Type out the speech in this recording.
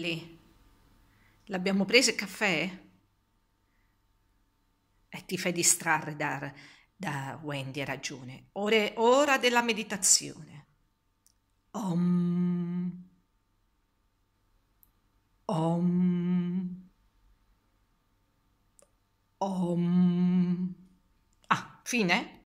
lì. L'abbiamo preso il caffè? E ti fai distrarre da, da Wendy, hai ragione. Ora, è ora della meditazione. Om. Om. Om. Ah, fine?